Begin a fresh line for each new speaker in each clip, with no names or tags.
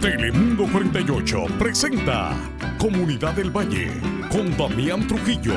Telemundo 48 presenta Comunidad del Valle con Damián Trujillo.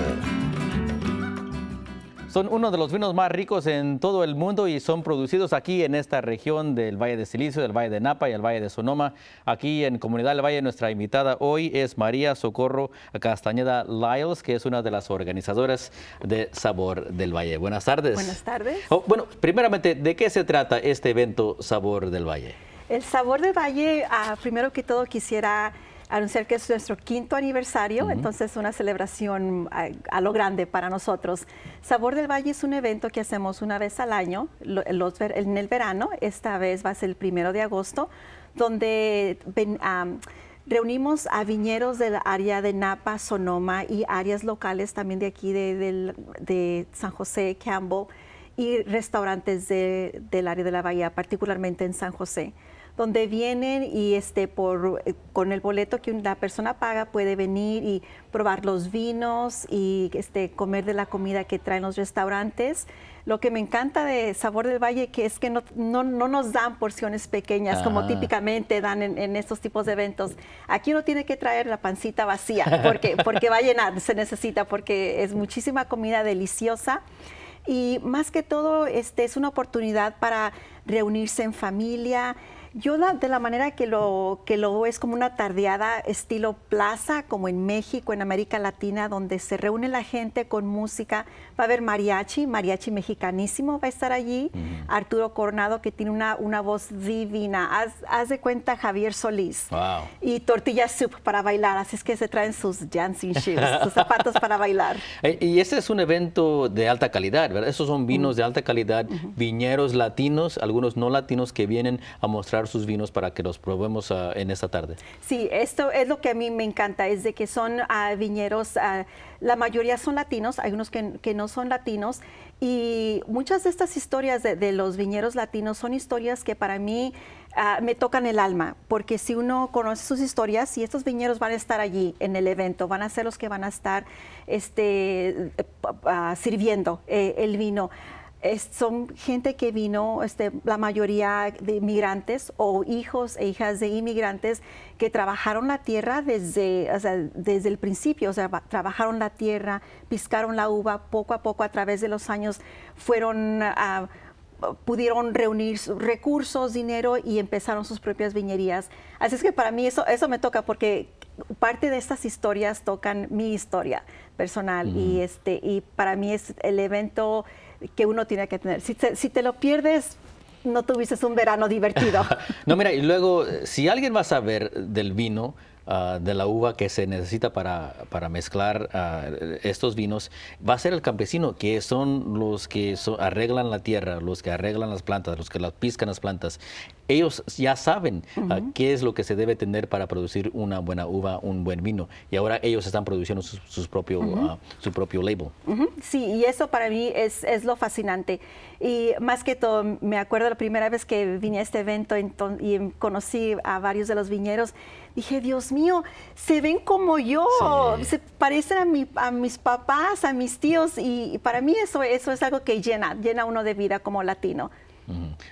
Son uno de los vinos más ricos en todo el mundo y son producidos aquí en esta región del Valle de Silicio, del Valle de Napa y el Valle de Sonoma. Aquí en Comunidad del Valle, nuestra invitada hoy es María Socorro Castañeda Lyles, que es una de las organizadoras de Sabor del Valle. Buenas tardes. Buenas tardes. Oh, bueno, primeramente, ¿de qué se trata este evento Sabor del Valle?
El sabor del Valle, ah, primero que todo quisiera anunciar que es nuestro quinto aniversario, entonces una celebración ah, a, lo grande para nosotros. Sabor del Valle es un evento que hacemos una vez al año, en el verano, esta vez va a ser el primero de agosto, donde ah, reunimos a viñeros del área de Napa, Sonoma y áreas locales también de aquí de, San José, Campbell y restaurantes del área de la bahía, particularmente en San José donde vienen y este por eh, con el boleto que la persona paga puede venir y probar los vinos y este comer de la comida que traen los restaurantes. Lo que me encanta de Sabor del Valle que es que no, nos dan porciones pequeñas como ah. típicamente dan en, estos tipos de eventos. Aquí uno tiene que traer la pancita vacía porque, porque va a llenar, se necesita, porque es muchísima comida deliciosa. Y más que todo, este es una oportunidad para reunirse en familia, yo de la manera que lo, que lo es como una tardeada estilo plaza, como en México, en América Latina, donde se reúne la gente con música. Va a haber mariachi, mariachi mexicanísimo va a estar allí. Arturo Coronado, que tiene una, una voz divina. Haz, de cuenta Javier Solís. Y tortilla soup para bailar. Así es que se traen sus dancing shoes, sus zapatos para bailar.
Eh, y este es un evento de alta calidad, ¿verdad? Esos son vinos de alta calidad, viñeros latinos, algunos no latinos que vienen a mostrar sus vinos para que los probemos ah, en esta tarde.
Sí, esto es lo que a mí me encanta, es de que son ah, viñeros, ah, la mayoría son latinos, hay unos que, no son latinos, y muchas de estas historias de, los viñeros latinos son historias que para mí... me tocan el alma, porque si uno conoce sus historias, y estos viñeros van a estar allí en el evento, van a ser los que van a estar este, eh, sirviendo eh, el vino son gente que vino, este, la mayoría de inmigrantes o hijos e hijas de inmigrantes que trabajaron la tierra desde, desde el principio, o sea, trabajaron la tierra, piscaron la uva, poco a poco a través de los años fueron... Ah, pudieron reunir recursos, dinero y empezaron sus propias viñerías. Así es que para mí eso, eso me toca porque parte de estas historias tocan mi historia personal y, este, y para mí es el evento que uno tiene que tener. Si te, lo pierdes, no tuviste un verano divertido. no, mira,
y luego, eh, si alguien va a saber del vino, Ah, de la uva que se necesita para, mezclar ah, estos vinos va a ser el campesino, que son los que arreglan la tierra, los que arreglan las plantas, los que las piscan las plantas. Ellos ya saben ah, qué es lo que se debe tener para producir una buena uva, un buen vino. Y ahora ellos están produciendo su propio label.
Sí, y eso para mí es, es lo fascinante. Y más que todo, me acuerdo la primera vez que vine a este evento y em, conocí a varios de los viñeros dije, Dios mío, se ven como yo, se parecen a, a mis papás, a mis tíos, y, y para mí eso, eso es algo que llena, llena uno de vida como latino.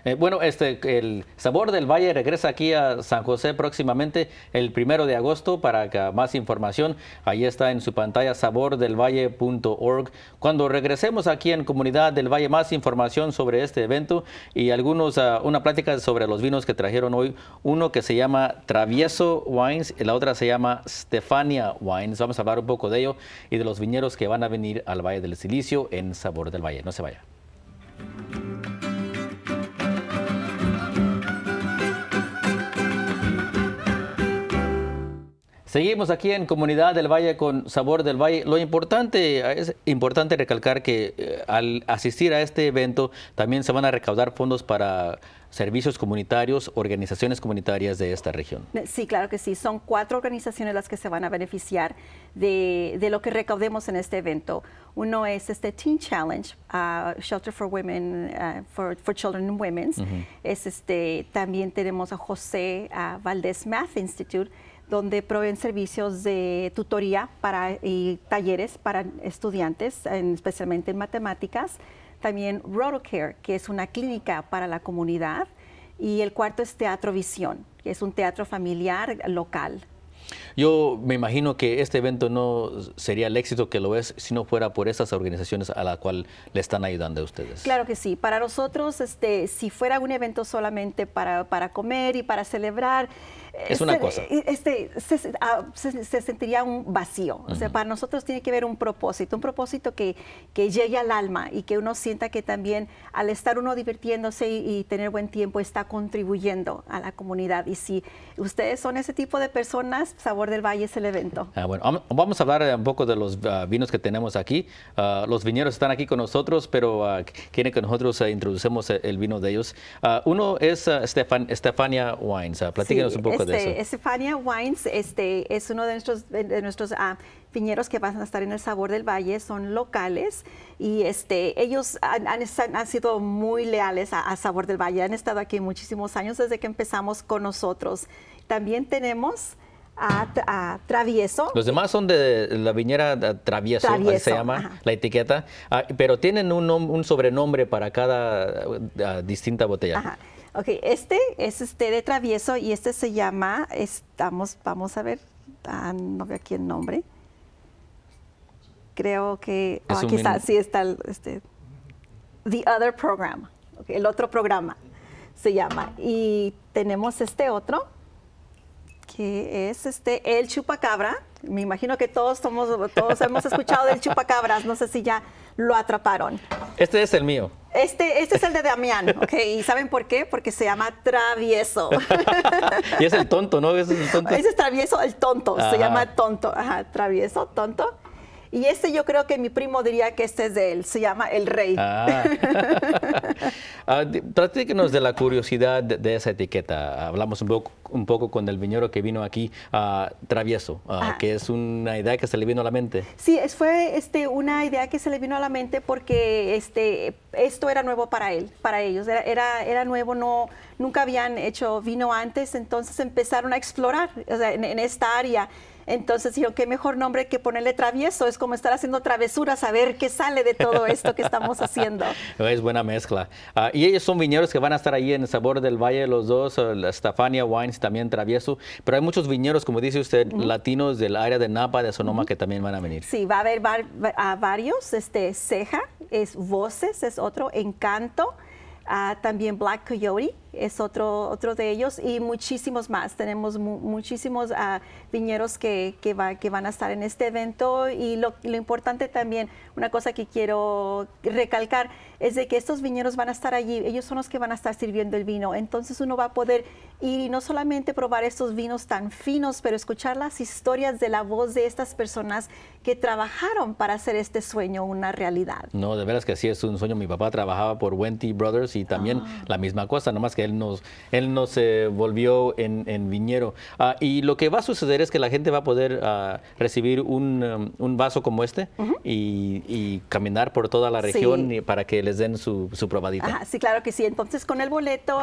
Eh, bueno, este, el Sabor del Valle regresa aquí a San José próximamente el primero de agosto para más información. Ahí está en su pantalla sabordelvalle.org. Cuando regresemos aquí en Comunidad del Valle, más información sobre este evento y algunos, ah, una plática sobre los vinos que trajeron hoy. Uno que se llama Travieso Wines y la otra se llama Stefania Wines. Vamos a hablar un poco de ello y de los viñeros que van a venir al Valle del Silicio en Sabor del Valle. No se vaya. Seguimos aquí en Comunidad del Valle con Sabor del Valle. Lo importante es importante recalcar que eh, al asistir a este evento también se van a recaudar fondos para servicios comunitarios, organizaciones comunitarias de esta región.
Eh, sí, claro que sí. Son cuatro organizaciones las que se van a beneficiar de, lo que recaudemos en este evento. Uno es este Teen Challenge, uh, Shelter for Women, uh, for, Children and Women. este, también tenemos a José Valdez Math Institute donde proveen servicios de tutoría para, y talleres para estudiantes, especialmente en matemáticas. También Rotocare, que es una clínica para la comunidad. Y el cuarto es Teatro Visión, que es un teatro familiar local.
Yo me imagino que este evento no sería el éxito que lo es si no fuera por esas organizaciones a la cual le están ayudando a ustedes.
Claro que sí. Para nosotros, este, si fuera un evento solamente para, para comer y para celebrar, eh, es una se, cosa. Eh, este, ah, se, sentiría un vacío. O sea, para nosotros tiene que haber un propósito, un propósito que, que llegue al alma y que uno sienta que también al estar uno divirtiéndose y, tener buen tiempo está contribuyendo a la comunidad. Y si ustedes son ese tipo de personas, pues, del Valle es el evento.
Ah, bueno, vamos a hablar eh, un poco de los ah, vinos que tenemos aquí. Ah, los viñeros están aquí con nosotros, pero quieren que nosotros eh, introducemos eh, el vino de ellos. uno es Estefan, Estefania Wines. platíquenos un poco de este, eso.
Estefania Wines este, es uno de nuestros, de nuestros viñeros que van a estar en el Sabor del Valle son locales y este, ellos han, han, sido muy leales a, a, Sabor del Valle, han estado aquí muchísimos años desde que empezamos con nosotros. También tenemos a, travieso.
Los demás son de la viñera travieso, se llama la etiqueta, ah, pero tienen un, sobrenombre para cada eh, distinta botella. Ajá.
Ok, este es este de travieso y este se llama, estamos, vamos a ver, ah, no veo aquí el nombre. Creo que ah, aquí está, sí está el, este, The Other Program, el otro programa se llama. Y tenemos este otro que es este el chupacabra. Me imagino que todos todos hemos escuchado del chupacabras. No sé si ya lo atraparon.
Este es el mío.
Este, este es el de Damián, ¿Y saben por qué? Porque se llama travieso. y es el
tonto, ¿no? Ese es
travieso, el tonto. Se llama tonto. Ajá, travieso, tonto. Y este yo creo que mi primo diría que este es de él, se llama El Rey. Ah.
ah que de la curiosidad de, esa etiqueta. Hablamos un poco, con el viñero que vino aquí, a ah, Travieso, ah, que es una idea que se le vino a la mente.
Sí, es, fue este, una idea que se le vino a la mente porque este, esto era nuevo para él, para ellos. Era, era, nuevo, no, nunca habían hecho vino antes, entonces empezaron a explorar en esta área. Entonces yo qué mejor nombre que ponerle travieso, es como estar haciendo travesuras, a ver qué sale de todo esto que estamos haciendo.
es buena mezcla. Ah, y ellos son viñeros que van a estar ahí en el Sabor del Valle, los dos, eh, la Stefania Wines también travieso, pero hay muchos viñeros, como dice usted, latinos del área de Napa, de Sonoma, que también van a venir.
Sí, va a haber varios, este, Ceja, es Voces, es otro, Encanto, ah, también Black Coyote, es otro, otro de ellos y muchísimos más. Tenemos muchísimos ah, viñeros que, que, van a estar en este evento y lo, lo, importante también, una cosa que quiero recalcar, es de que estos viñeros van a estar allí, ellos son los que van a estar sirviendo el vino, entonces uno va a poder ir y no solamente probar estos vinos tan finos, pero escuchar las historias de la voz de estas personas que trabajaron para hacer este sueño una realidad.
No, de veras que sí, es un sueño. Mi papá trabajaba por Wenty Brothers y también ah. la misma cosa, nomás que él nos, él nos eh, volvió en, viñero. Ah, y lo que va a suceder es que la gente va a poder ah, recibir um, un, vaso como este y, caminar por toda la región para que les den su, probadita.
sí, claro que sí. Entonces, con el boleto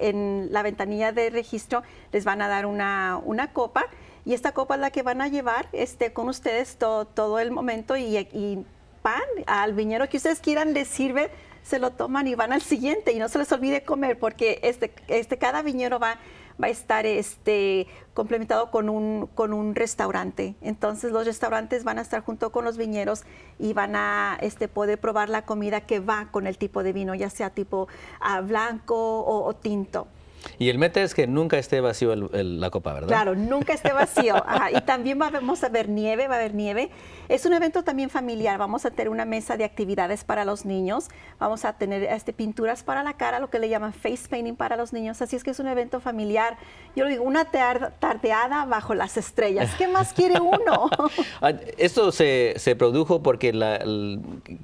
en la ventanilla de registro les van a dar una, copa y esta copa es la que van a llevar este, con ustedes todo, el momento y, y pan al viñero que ustedes quieran les sirve se lo toman y van al siguiente y no se les olvide comer porque este, este, cada viñero va, va a estar este, complementado con un, con un restaurante. Entonces los restaurantes van a estar junto con los viñeros y van a este, poder probar la comida que va con el tipo de vino, ya sea tipo ah, blanco o tinto.
Y el meta es que nunca esté vacío la copa, ¿verdad? Claro, nunca esté vacío. Y
también vamos a ver nieve, va a haber nieve. Es un evento también familiar. Vamos a tener una mesa de actividades para los niños. Vamos a tener este, pinturas para la cara, lo que le llaman face painting para los niños. Así es que es un evento familiar. Yo lo digo, una tardeada bajo las estrellas. ¿Qué más quiere uno?
Ah, esto se, produjo porque,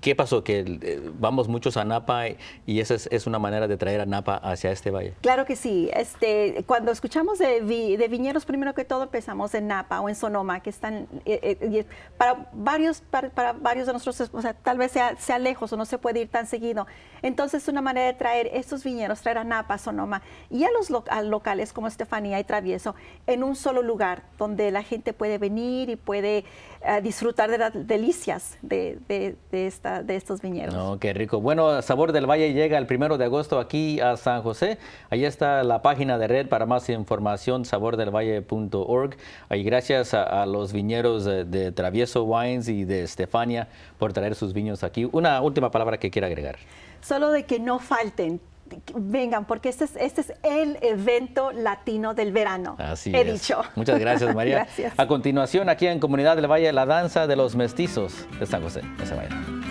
¿qué pasó? Que eh, vamos muchos a Napa y, esa es una manera de traer a Napa hacia este valle.
Claro que sí sí. Este, cuando escuchamos de, viñeros, primero que todo empezamos en Napa o en Sonoma, que están eh, eh, para varios para, varios de nosotros, o sea, tal vez sea, sea, lejos o no se puede ir tan seguido. Entonces, una manera de traer estos viñeros, traer a Napa, Sonoma y a los locales como Estefanía y Travieso en un solo lugar donde la gente puede venir y puede eh, disfrutar de las delicias de, de, esta, de estos viñeros.
No, qué rico. Bueno, Sabor del Valle llega el primero de agosto aquí a San José. Ahí está la página de red para más información, sabordelvalle.org. Y gracias a, los viñeros de, Travieso Wines y de Estefania por traer sus viños aquí. Una última palabra que quiera agregar.
Solo de que no falten. Vengan, porque este es, este es el evento latino del verano.
Así he dicho. Muchas gracias, María. gracias. A continuación, aquí en Comunidad del Valle, la danza de los mestizos de San José. No se